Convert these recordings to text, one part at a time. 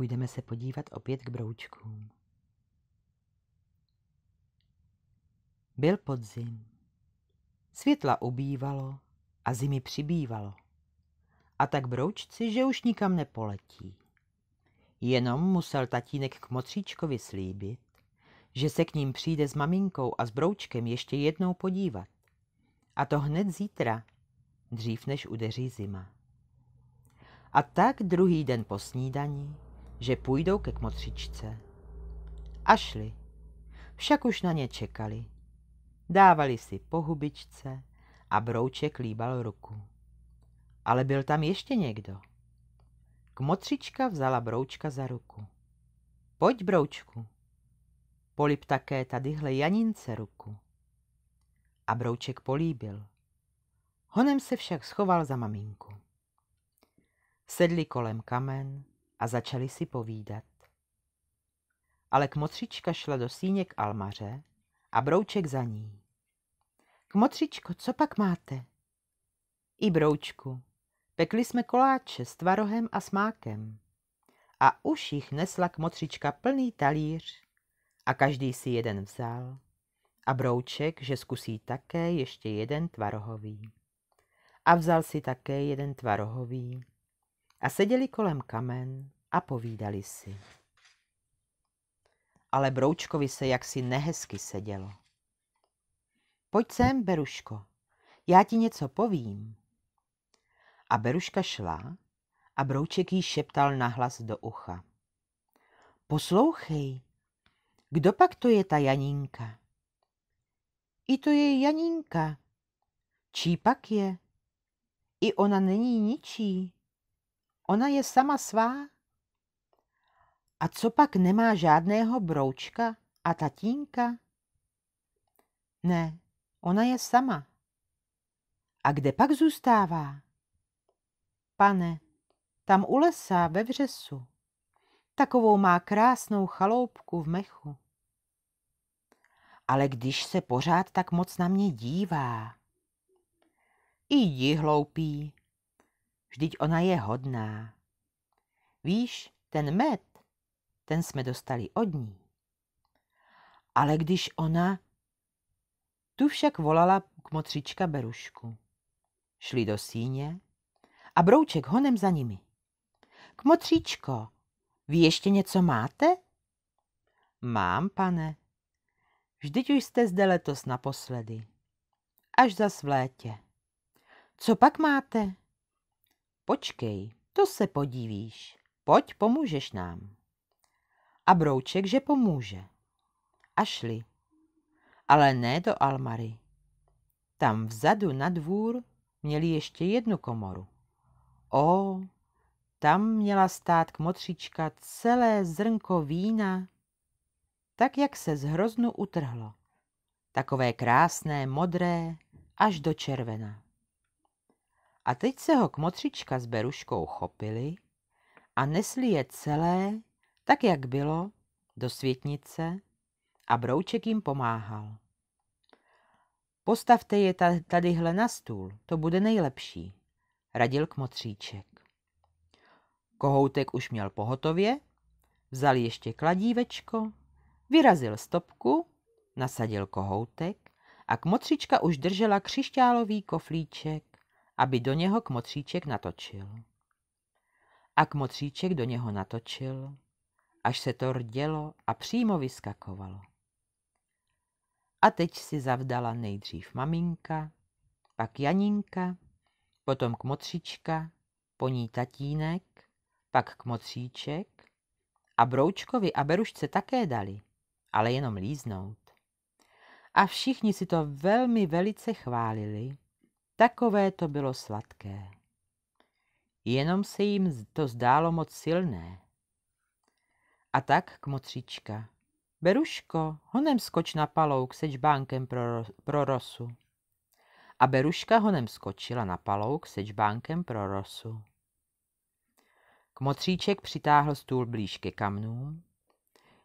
Půjdeme se podívat opět k broučkům. Byl podzim. Světla ubývalo a zimy přibývalo. A tak broučci, že už nikam nepoletí. Jenom musel tatínek k motříčkovi slíbit, že se k ním přijde s maminkou a s broučkem ještě jednou podívat. A to hned zítra, dřív než udeří zima. A tak druhý den po snídani že půjdou ke kmotřičce. A šli. Však už na ně čekali. Dávali si pohubičce a brouček líbal ruku. Ale byl tam ještě někdo. Kmotřička vzala broučka za ruku. Pojď, broučku. Polib také tadyhle Janince ruku. A brouček políbil. Honem se však schoval za maminku. Sedli kolem kamen, a začali si povídat. Ale kmotřička šla do síně k almaře a brouček za ní. Kmotřičko, co pak máte? I broučku. Pekli jsme koláče s tvarohem a smákem. A už jich nesla kmotřička plný talíř a každý si jeden vzal. A brouček, že zkusí také ještě jeden tvarohový. A vzal si také jeden tvarohový. A seděli kolem kamen a povídali si. Ale Broučkovi se jaksi nehezky sedělo. Pojď sem, Beruško, já ti něco povím. A Beruška šla a Brouček jí šeptal nahlas do ucha. Poslouchej, kdo pak to je ta Janínka? I to je Janínka. Čí pak je? I ona není ničí. Ona je sama svá. A co pak nemá žádného broučka a tatínka? Ne, ona je sama. A kde pak zůstává? Pane, tam u lesa ve vřesu. Takovou má krásnou chaloupku v mechu. Ale když se pořád tak moc na mě dívá. Jdi, hloupý, vždyť ona je hodná. Víš, ten med ten jsme dostali od ní. Ale když ona... Tu však volala k motřička Berušku. Šli do síně a Brouček honem za nimi. Kmotříčko, vy ještě něco máte? Mám, pane. Vždyť už jste zde letos naposledy. Až zas v létě. Co pak máte? Počkej, to se podívíš. Pojď, pomůžeš nám a Brouček, že pomůže. A šli. Ale ne do Almary. Tam vzadu na dvůr měli ještě jednu komoru. O, tam měla stát kmotřička celé zrnko vína, tak jak se z hroznu utrhlo. Takové krásné, modré, až do červena. A teď se ho kmotřička s beruškou chopili a nesli je celé tak jak bylo, do světnice a Brouček jim pomáhal. Postavte je tadyhle na stůl, to bude nejlepší, radil kmotříček. Kohoutek už měl pohotově, vzal ještě kladívečko, vyrazil stopku, nasadil kohoutek a kmotříčka už držela křišťálový koflíček, aby do něho kmotříček natočil. A kmotříček do něho natočil až se to rdělo a přímo vyskakovalo. A teď si zavdala nejdřív maminka, pak Janinka, potom kmotřička, po ní tatínek, pak kmotříček a Broučkovi a Berušce také dali, ale jenom líznout. A všichni si to velmi velice chválili, takové to bylo sladké. Jenom se jim to zdálo moc silné. A tak kmotřička. Beruško, honem skoč na palouk se čbánkem pro, pro rosu. A Beruška honem skočila na palouk se čbánkem pro rosu. motříček přitáhl stůl blíž ke kamnům,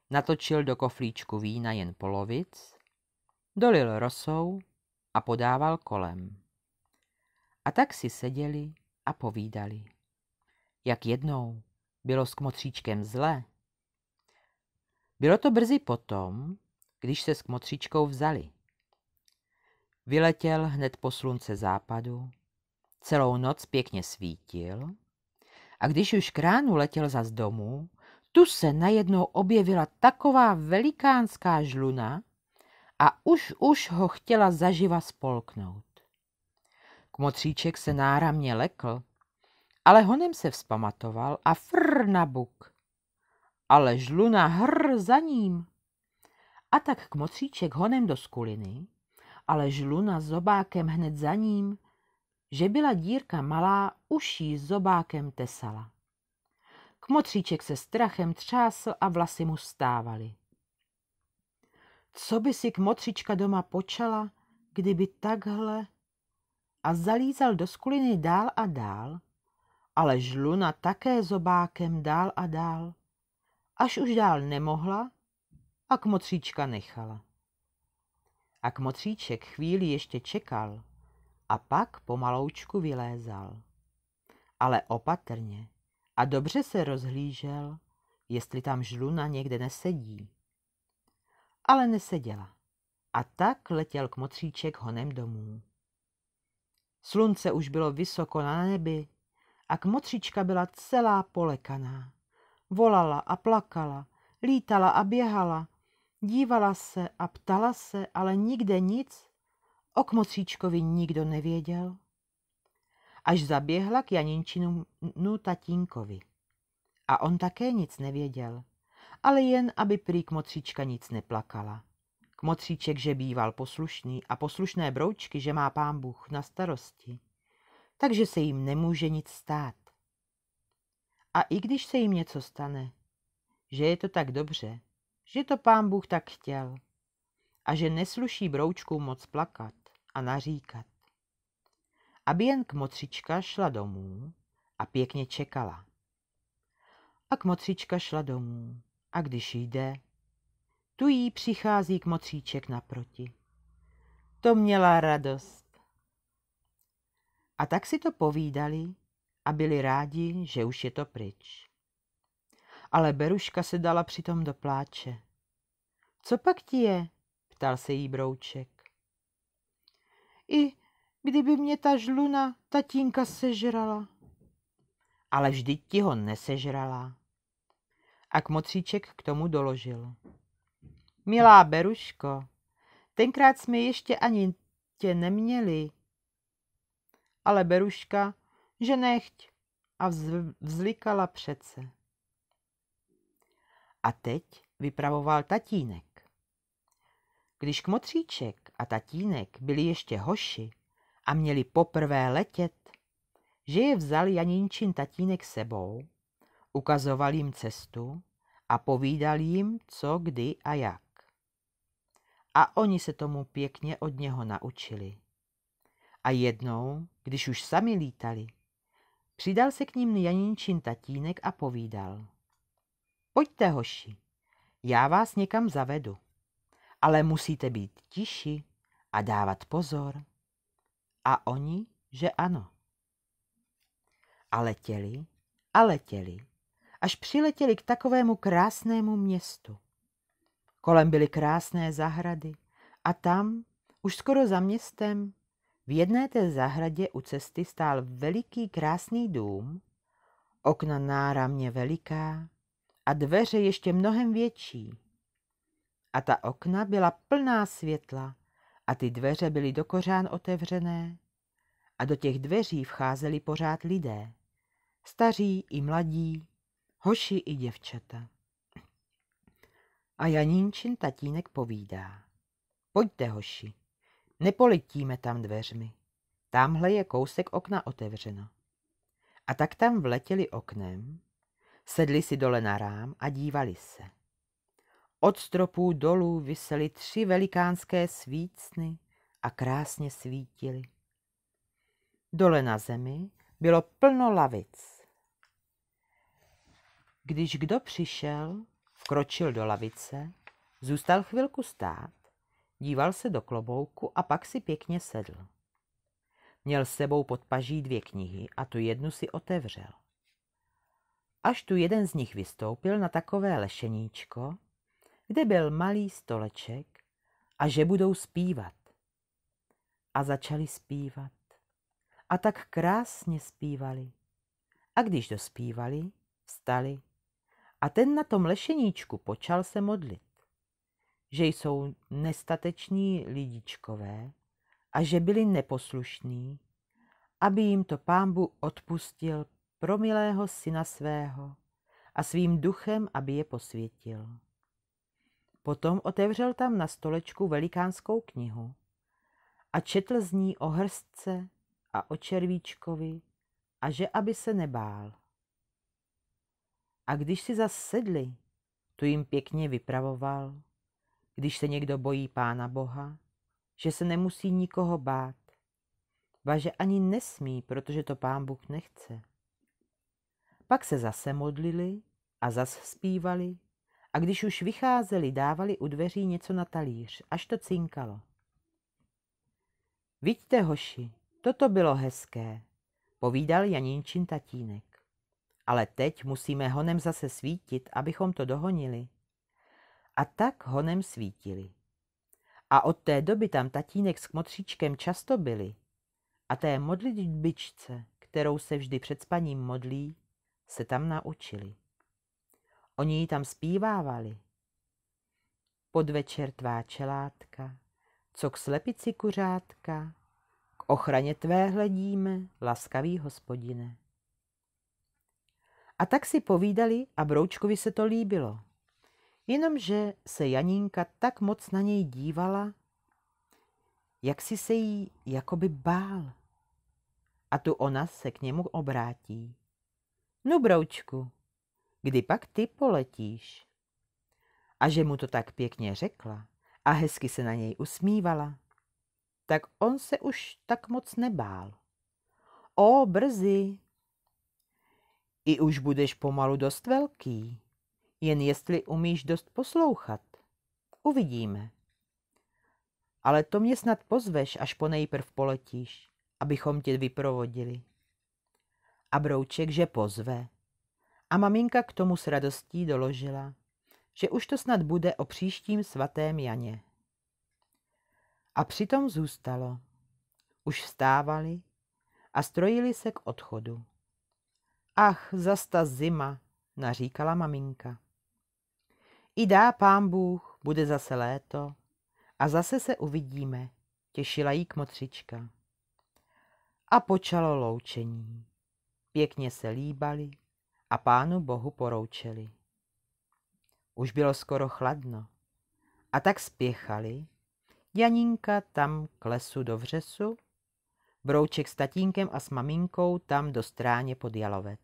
natočil do koflíčku vína jen polovic, dolil rosou a podával kolem. A tak si seděli a povídali. Jak jednou bylo s kmotříčkem zle, bylo to brzy potom, když se s kmotřičkou vzali. Vyletěl hned po slunce západu, celou noc pěkně svítil a když už kránu letěl za z domu, tu se najednou objevila taková velikánská žluna a už už ho chtěla zaživa spolknout. Kmotříček se náramně lekl, ale honem se vzpamatoval a fr na buk ale žluna hr za ním. A tak kmotříček honem do skuliny, ale žluna zobákem hned za ním, že byla dírka malá, uší s zobákem tesala. Kmotříček se strachem třásl a vlasy mu stávaly. Co by si kmotřička doma počala, kdyby takhle? A zalízal do skuliny dál a dál, ale žluna také zobákem dál a dál až už dál nemohla a kmotříčka nechala. A kmotříček chvíli ještě čekal a pak pomaloučku vylézal. Ale opatrně a dobře se rozhlížel, jestli tam žluna někde nesedí. Ale neseděla. A tak letěl kmotříček honem domů. Slunce už bylo vysoko na nebi a kmotříčka byla celá polekaná. Volala a plakala, lítala a běhala, dívala se a ptala se, ale nikde nic. O kmocíčkovi nikdo nevěděl. Až zaběhla k Janinčinu tatínkovi. A on také nic nevěděl, ale jen, aby prý kmocíčka nic neplakala. Kmocíček, že býval poslušný a poslušné broučky, že má pán Bůh na starosti. Takže se jim nemůže nic stát. A i když se jim něco stane, že je to tak dobře, že to pán Bůh tak chtěl a že nesluší broučku moc plakat a naříkat. Aby jen kmotřička šla domů a pěkně čekala. A kmotřička šla domů a když jde, tu jí přichází kmotříček naproti. To měla radost. A tak si to povídali a byli rádi, že už je to pryč. Ale Beruška se dala přitom do pláče. Co pak ti je? ptal se jí brouček. I kdyby mě ta žluna tatínka sežrala. Ale vždyť ti ho nesežrala. A kmotříček k tomu doložil. Milá Beruško, tenkrát jsme ještě ani tě neměli. Ale Beruška že nechť a vzlikala přece. A teď vypravoval tatínek. Když kmotříček a tatínek byli ještě hoši a měli poprvé letět, že je vzal Janinčin tatínek sebou, ukazoval jim cestu a povídal jim, co, kdy a jak. A oni se tomu pěkně od něho naučili. A jednou, když už sami lítali, Přidal se k ním Janinčin tatínek a povídal. Pojďte, hoši, já vás někam zavedu, ale musíte být tiši a dávat pozor. A oni, že ano. A letěli a letěli, až přiletěli k takovému krásnému městu. Kolem byly krásné zahrady a tam, už skoro za městem, v jedné té zahradě u cesty stál veliký krásný dům, okna náramně veliká a dveře ještě mnohem větší. A ta okna byla plná světla a ty dveře byly do kořán otevřené a do těch dveří vcházeli pořád lidé, staří i mladí, hoši i děvčata. A Janínčin tatínek povídá. Pojďte, hoši, Nepolitíme tam dveřmi. Tamhle je kousek okna otevřeno. A tak tam vletěli oknem, sedli si dole na rám a dívali se. Od stropů dolů visely tři velikánské svícny a krásně svítily. Dole na zemi bylo plno lavic. Když kdo přišel, vkročil do lavice, zůstal chvilku stát Díval se do klobouku a pak si pěkně sedl. Měl s sebou pod paží dvě knihy a tu jednu si otevřel. Až tu jeden z nich vystoupil na takové lešeníčko, kde byl malý stoleček a že budou zpívat. A začali zpívat. A tak krásně zpívali. A když dospívali, vstali. A ten na tom lešeníčku počal se modlit že jsou nestateční lidičkové a že byli neposlušní, aby jim to pámbu odpustil pro milého syna svého a svým duchem, aby je posvětil. Potom otevřel tam na stolečku velikánskou knihu a četl z ní o hrstce a o červíčkovi a že aby se nebál. A když si zas sedli, tu jim pěkně vypravoval, když se někdo bojí Pána Boha, že se nemusí nikoho bát, ba že ani nesmí, protože to Pán Bůh nechce. Pak se zase modlili a zas zpívali a když už vycházeli, dávali u dveří něco na talíř, až to cinkalo. Vidíte, hoši, toto bylo hezké, povídal Janinčin tatínek. Ale teď musíme honem zase svítit, abychom to dohonili a tak honem svítili. A od té doby tam tatínek s kmotříčkem často byli. A té modlitbičce, kterou se vždy před spaním modlí, se tam naučili. Oni ji tam zpívávali. Podvečer tvá čelátka, co k slepici kuřátka, k ochraně tvé hledíme, laskavý hospodine. A tak si povídali a Broučkovi se to líbilo. Jenomže se Janínka tak moc na něj dívala, jak si se jí jakoby bál. A tu ona se k němu obrátí. No, broučku, kdy pak ty poletíš? A že mu to tak pěkně řekla a hezky se na něj usmívala, tak on se už tak moc nebál. O, brzy. I už budeš pomalu dost velký. Jen jestli umíš dost poslouchat. Uvidíme. Ale to mě snad pozveš, až po nejprv poletíš, abychom tě vyprovodili. A brouček, že pozve. A maminka k tomu s radostí doložila, že už to snad bude o příštím svatém Janě. A přitom zůstalo. Už vstávali a strojili se k odchodu. Ach, zas ta zima, naříkala maminka. I dá pán Bůh, bude zase léto a zase se uvidíme, těšila jí kmotřička. A počalo loučení. Pěkně se líbali a pánu Bohu poroučeli. Už bylo skoro chladno a tak spěchali, Janinka tam k lesu do vřesu, Brouček s tatínkem a s maminkou tam do stráně pod jalovec.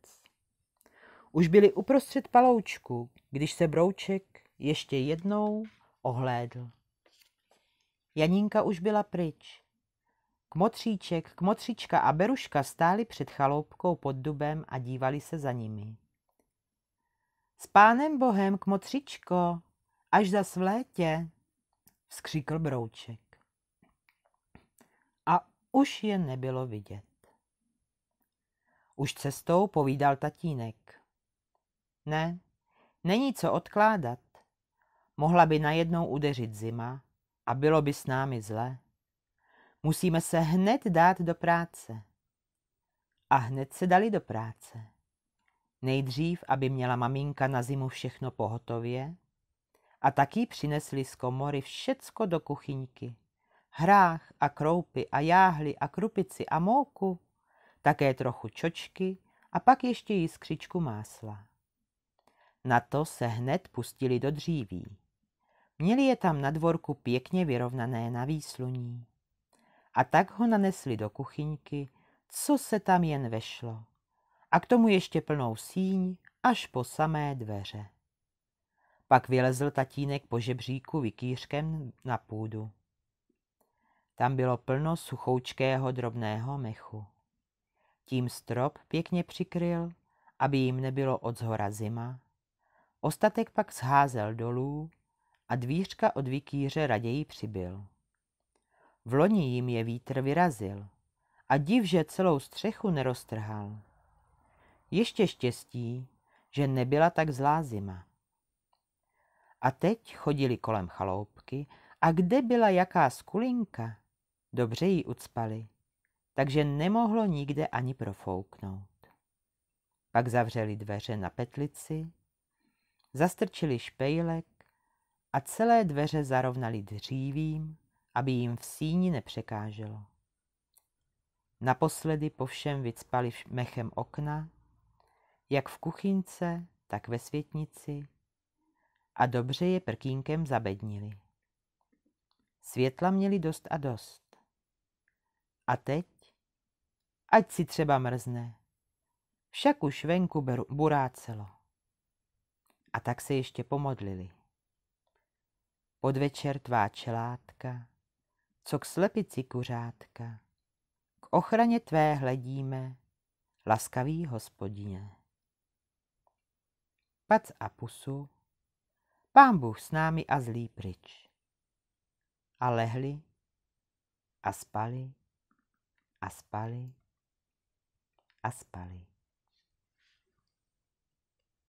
Už byli uprostřed paloučku, když se Brouček ještě jednou ohlédl. Janinka už byla pryč. Kmotříček, kmotřička a Beruška stáli před chaloupkou pod dubem a dívali se za nimi. S pánem bohem, kmotřičko, až za létě, vzkříkl Brouček. A už je nebylo vidět. Už cestou povídal tatínek. Ne, není co odkládat. Mohla by najednou udeřit zima a bylo by s námi zle. Musíme se hned dát do práce. A hned se dali do práce. Nejdřív, aby měla maminka na zimu všechno pohotově, a taky přinesli z komory všecko do kuchyňky. Hrách a kroupy a jáhly a krupici a mouku, také trochu čočky a pak ještě jiskřičku másla. Na to se hned pustili do dříví. Měli je tam na dvorku pěkně vyrovnané na výsluní. A tak ho nanesli do kuchyňky, co se tam jen vešlo. A k tomu ještě plnou síň až po samé dveře. Pak vylezl tatínek po žebříku vykýřkem na půdu. Tam bylo plno suchoučkého drobného mechu. Tím strop pěkně přikryl, aby jim nebylo od zhora zima. Ostatek pak zházel dolů a dvířka od vikýře raději přibyl. V loni jim je vítr vyrazil a div, že celou střechu neroztrhal. Ještě štěstí, že nebyla tak zlá zima. A teď chodili kolem chaloupky a kde byla jaká skulinka, dobře ji ucpali, takže nemohlo nikde ani profouknout. Pak zavřeli dveře na petlici, zastrčili špejlek a celé dveře zarovnali dřívím, aby jim v síni nepřekáželo. Naposledy po všem vycpali mechem okna, jak v kuchynce, tak ve světnici a dobře je prkínkem zabednili. Světla měli dost a dost. A teď? Ať si třeba mrzne. Však už venku burácelo. A tak se ještě pomodlili podvečer tvá čelátka, co k slepici kuřátka. K ochraně tvé hledíme, laskavý hospodině. Pac a pusu, pán Bůh s námi a zlý pryč. A lehli a spali a spali a spali.